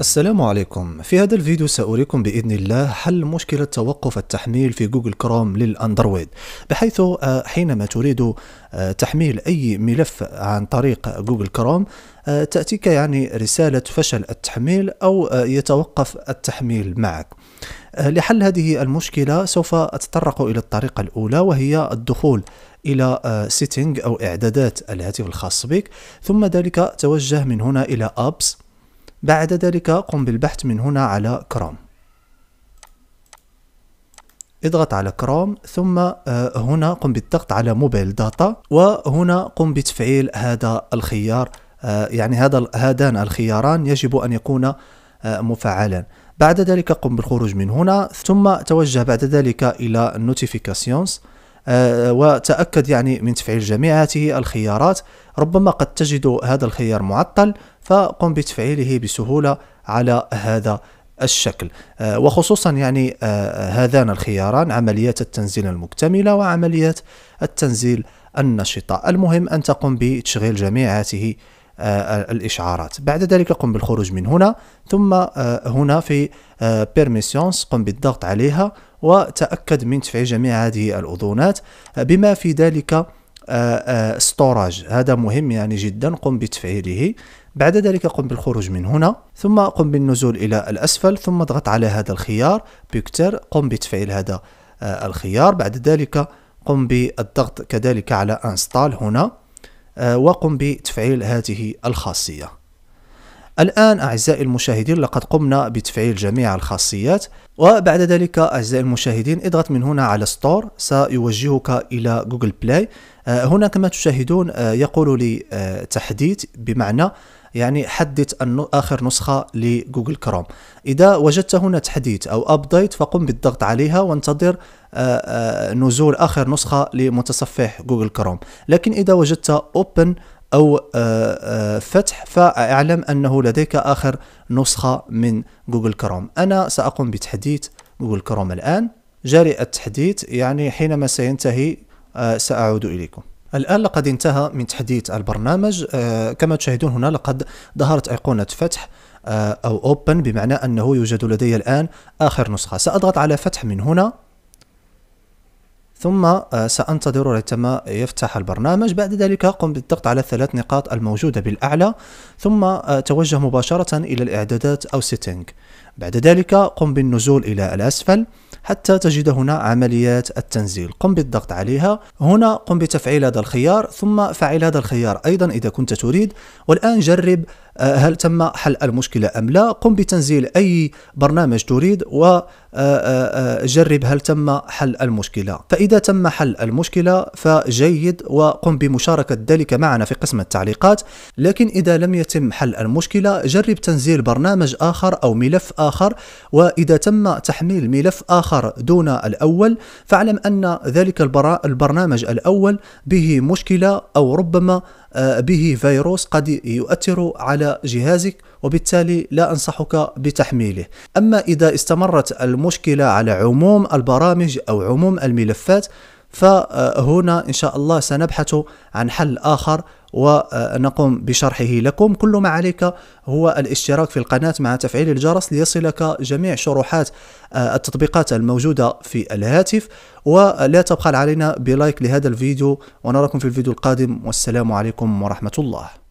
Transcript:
السلام عليكم في هذا الفيديو سأريكم بإذن الله حل مشكلة توقف التحميل في جوجل كروم للأندرويد بحيث آه، حينما تريد آه، تحميل أي ملف عن طريق جوجل كروم آه، تأتيك يعني رسالة فشل التحميل أو يتوقف التحميل معك لحل هذه المشكلة سوف أتطرق إلى الطريقة الأولى وهي الدخول إلى سيتينج أو إعدادات الهاتف الخاص بك ثم ذلك توجه من هنا إلى أبس بعد ذلك قم بالبحث من هنا على كرام اضغط على كروم ثم آه، هنا قم بالضغط على موبايل داتا وهنا قم بتفعيل هذا الخيار آه، يعني هذا هذان الخياران يجب ان يكون آه، مفعلا بعد ذلك قم بالخروج من هنا ثم توجه بعد ذلك الى نوتيفيكاسيونز وتأكد يعني من تفعيل جميع هذه الخيارات ربما قد تجد هذا الخيار معطل فقم بتفعيله بسهولة على هذا الشكل آه، وخصوصا يعني آه، آه، هذان الخياران عمليات التنزيل المكتملة وعمليات التنزيل النشطة المهم أن تقوم بتشغيل جميع هاته الإشعارات بعد ذلك قم بالخروج من هنا ثم هنا في بيرميسيونس قم بالضغط عليها وتأكد من تفعيل جميع هذه الأذونات بما في ذلك ستوراج هذا مهم يعني جدا قم بتفعيله بعد ذلك قم بالخروج من هنا ثم قم بالنزول إلى الأسفل ثم اضغط على هذا الخيار بيكتر قم بتفعيل هذا آه، الخيار بعد ذلك قم بالضغط كذلك على انستال هنا آه، وقم بتفعيل هذه الخاصية الآن أعزائي المشاهدين لقد قمنا بتفعيل جميع الخاصيات وبعد ذلك أعزائي المشاهدين اضغط من هنا على ستور سيوجهك إلى جوجل بلاي آه، هنا كما تشاهدون آه، يقول لي آه، تحديث بمعنى يعني حدث آخر نسخة لجوجل كروم إذا وجدت هنا تحديث أو أبديت فقم بالضغط عليها وانتظر نزول آخر نسخة لمتصفح جوجل كروم لكن إذا وجدت أوبن أو آه، آه، فتح فاعلم أنه لديك آخر نسخة من جوجل كروم أنا سأقوم بتحديث جوجل كروم الآن جاري التحديث يعني حينما سينتهي آه، سأعود إليكم الآن لقد انتهى من تحديث البرنامج كما تشاهدون هنا لقد ظهرت أيقونة فتح أو أوبن بمعنى أنه يوجد لدي الآن آخر نسخة سأضغط على فتح من هنا ثم آه، سأنتظر لتما يفتح البرنامج بعد ذلك قم بالضغط على الثلاث نقاط الموجودة بالأعلى ثم آه، توجه مباشرة إلى الإعدادات أو سيتنج بعد ذلك قم بالنزول إلى الأسفل حتى تجد هنا عمليات التنزيل قم بالضغط عليها هنا قم بتفعيل هذا الخيار ثم فعل هذا الخيار أيضا إذا كنت تريد والآن جرب آه، هل تم حل المشكلة أم لا قم بتنزيل أي برنامج تريد وجرب آه، آه، هل تم حل المشكلة فإذا تم حل المشكلة فجيد وقم بمشاركة ذلك معنا في قسم التعليقات لكن إذا لم يتم حل المشكلة جرب تنزيل برنامج آخر أو ملف آخر آخر وإذا تم تحميل ملف آخر دون الأول فاعلم أن ذلك البرنامج الأول به مشكلة أو ربما آه، به فيروس قد يؤثر على جهازك وبالتالي لا أنصحك بتحميله أما إذا استمرت المشكلة على عموم البرامج أو عموم الملفات فهنا إن شاء الله سنبحث عن حل آخر ونقوم بشرحه لكم كل ما عليك هو الاشتراك في القناة مع تفعيل الجرس ليصلك جميع شروحات آه، التطبيقات الموجودة في الهاتف ولا تبخل علينا بلايك لهذا الفيديو ونراكم في الفيديو القادم والسلام عليكم ورحمة الله